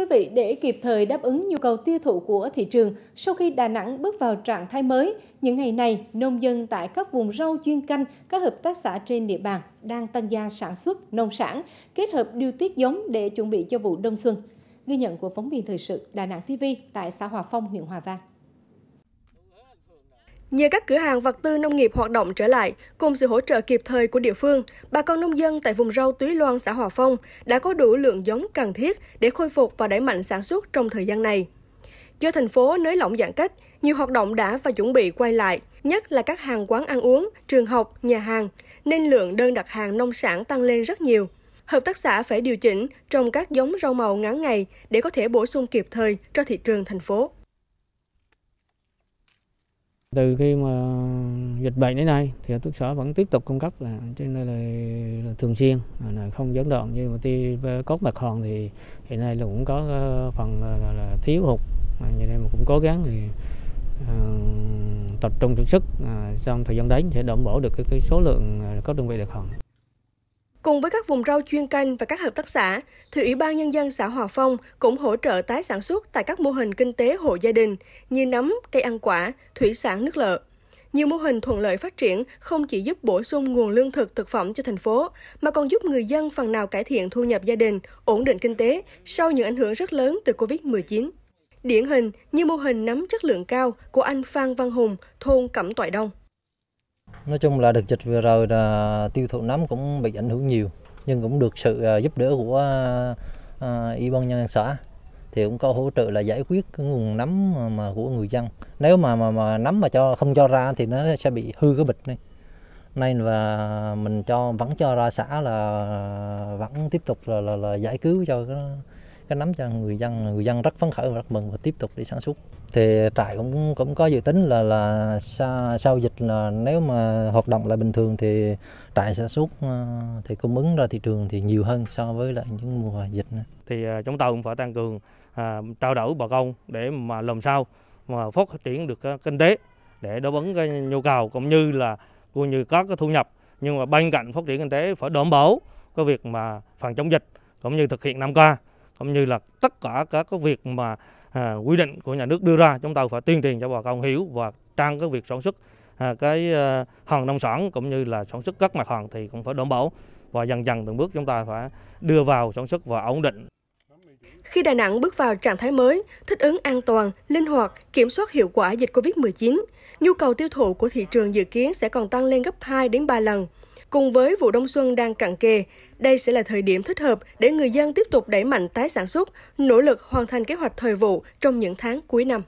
quý vị, để kịp thời đáp ứng nhu cầu tiêu thụ của thị trường, sau khi Đà Nẵng bước vào trạng thái mới, những ngày này, nông dân tại các vùng rau chuyên canh, các hợp tác xã trên địa bàn đang tăng gia sản xuất nông sản, kết hợp điều tiết giống để chuẩn bị cho vụ đông xuân. Ghi nhận của phóng viên thời sự Đà Nẵng TV tại xã Hòa Phong, huyện Hòa Vang. Nhờ các cửa hàng vật tư nông nghiệp hoạt động trở lại, cùng sự hỗ trợ kịp thời của địa phương, bà con nông dân tại vùng rau Túy Loan xã Hòa Phong đã có đủ lượng giống cần thiết để khôi phục và đẩy mạnh sản xuất trong thời gian này. Do thành phố nới lỏng giãn cách, nhiều hoạt động đã và chuẩn bị quay lại, nhất là các hàng quán ăn uống, trường học, nhà hàng, nên lượng đơn đặt hàng nông sản tăng lên rất nhiều. Hợp tác xã phải điều chỉnh trong các giống rau màu ngắn ngày để có thể bổ sung kịp thời cho thị trường thành phố. Từ khi mà dịch bệnh đến nay thì hợp tác xã vẫn tiếp tục cung cấp là trên đây là, là thường xuyên là không gián đoạn nhưng mà ti cốt mặt hòn thì hiện nay là cũng có ờ, phần là, là, là thiếu hụt mà như đây mà cũng cố gắng thì uh, tập trung sản xuất uh, trong thời gian đấy sẽ đảm bảo được cái, cái số lượng cốt đơn vị được hàng Cùng với các vùng rau chuyên canh và các hợp tác xã, thì Ủy ban Nhân dân xã Hòa Phong cũng hỗ trợ tái sản xuất tại các mô hình kinh tế hộ gia đình như nấm, cây ăn quả, thủy sản nước lợ. Nhiều mô hình thuận lợi phát triển không chỉ giúp bổ sung nguồn lương thực thực phẩm cho thành phố, mà còn giúp người dân phần nào cải thiện thu nhập gia đình, ổn định kinh tế sau những ảnh hưởng rất lớn từ Covid-19. Điển hình như mô hình nấm chất lượng cao của anh Phan Văn Hùng, thôn Cẩm Toại Đông nói chung là đợt dịch vừa rồi là tiêu thụ nấm cũng bị ảnh hưởng nhiều nhưng cũng được sự à, giúp đỡ của à, y ban nhân xã thì cũng có hỗ trợ là giải quyết cái nguồn nấm mà, mà của người dân nếu mà mà, mà nấm mà cho không cho ra thì nó sẽ bị hư cái bịch này nên và mình cho vẫn cho ra xã là à, vẫn tiếp tục là, là, là giải cứu cho cái cái nấm cho người dân người dân rất phấn khởi và rất mừng và tiếp tục đi sản xuất thì trại cũng cũng có dự tính là là sau, sau dịch là nếu mà hoạt động lại bình thường thì trại sản xuất ờ, thì cung ứng ra thị trường thì nhiều hơn so với lại những mùa dịch nữa. thì ờ, chúng ta cũng phải tăng cường à, trao đổi bà con để mà làm sao mà phát triển được kinh tế để đáp ứng cái nhu cầu cũng như là cũng như có cái thu nhập nhưng mà bên cạnh phát triển kinh tế phải đảm bảo cái việc mà phòng chống dịch cũng như thực hiện năm qua cũng như là tất cả các cái việc mà à, quy định của nhà nước đưa ra chúng ta phải tuyên truyền cho bà con hiểu và trong cái việc sản xuất à, cái à, hàng nông sản cũng như là sản xuất các mặt hàng thì cũng phải đảm bảo và dần dần từng bước chúng ta phải đưa vào sản xuất và ổn định. Khi Đà Nẵng bước vào trạng thái mới, thích ứng an toàn, linh hoạt, kiểm soát hiệu quả dịch COVID-19, nhu cầu tiêu thụ của thị trường dự kiến sẽ còn tăng lên gấp 2 đến 3 lần. Cùng với vụ đông xuân đang cận kề, đây sẽ là thời điểm thích hợp để người dân tiếp tục đẩy mạnh tái sản xuất, nỗ lực hoàn thành kế hoạch thời vụ trong những tháng cuối năm.